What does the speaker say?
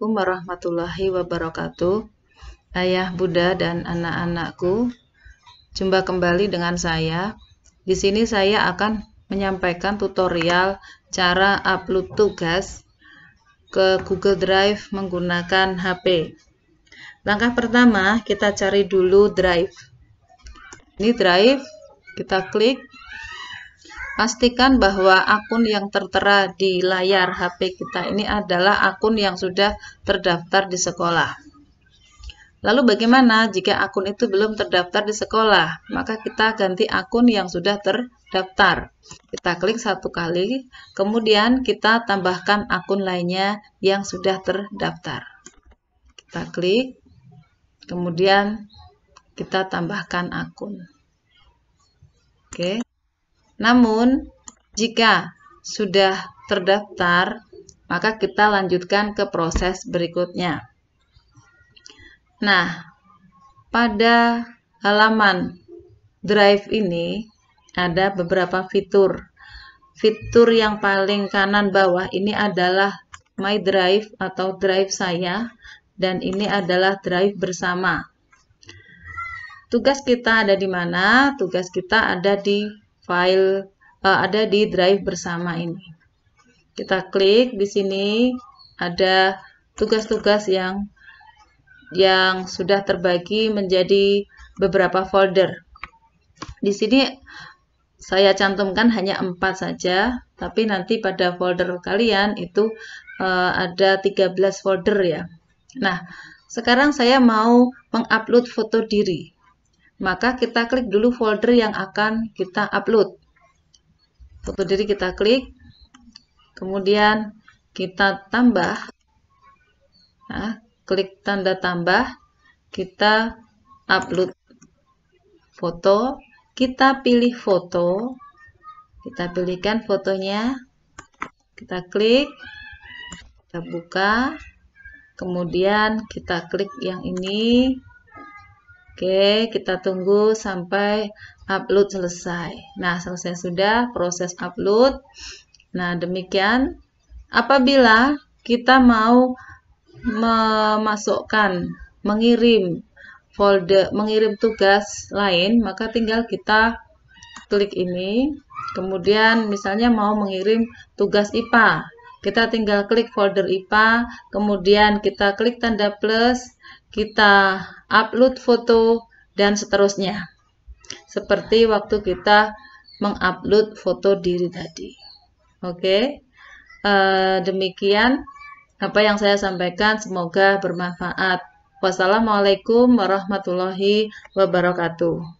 Assalamualaikum warahmatullahi wabarakatuh Ayah, Buddha dan anak-anakku Jumpa kembali dengan saya Di sini saya akan menyampaikan tutorial cara upload tugas ke Google Drive menggunakan HP Langkah pertama, kita cari dulu drive Ini drive, kita klik Pastikan bahwa akun yang tertera di layar HP kita ini adalah akun yang sudah terdaftar di sekolah. Lalu bagaimana jika akun itu belum terdaftar di sekolah? Maka kita ganti akun yang sudah terdaftar. Kita klik satu kali, kemudian kita tambahkan akun lainnya yang sudah terdaftar. Kita klik, kemudian kita tambahkan akun. Oke. Namun, jika sudah terdaftar, maka kita lanjutkan ke proses berikutnya. Nah, pada halaman Drive ini ada beberapa fitur. Fitur yang paling kanan bawah ini adalah My Drive atau Drive saya dan ini adalah Drive bersama. Tugas kita ada di mana? Tugas kita ada di file uh, ada di drive bersama ini. Kita klik di sini ada tugas-tugas yang yang sudah terbagi menjadi beberapa folder. Di sini saya cantumkan hanya empat saja, tapi nanti pada folder kalian itu uh, ada 13 folder ya. Nah, sekarang saya mau mengupload foto diri maka kita klik dulu folder yang akan kita upload. Foto diri kita klik, kemudian kita tambah, nah, klik tanda tambah, kita upload foto, kita pilih foto, kita pilihkan fotonya, kita klik, kita buka, kemudian kita klik yang ini, Oke, kita tunggu sampai upload selesai. Nah, selesai sudah proses upload. Nah, demikian. Apabila kita mau memasukkan, mengirim folder, mengirim tugas lain, maka tinggal kita klik ini. Kemudian misalnya mau mengirim tugas IPA, kita tinggal klik folder IPA, kemudian kita klik tanda plus, kita upload foto, dan seterusnya. Seperti waktu kita mengupload foto diri tadi. Oke, okay? Eh, demikian apa yang saya sampaikan. Semoga bermanfaat. Wassalamualaikum warahmatullahi wabarakatuh.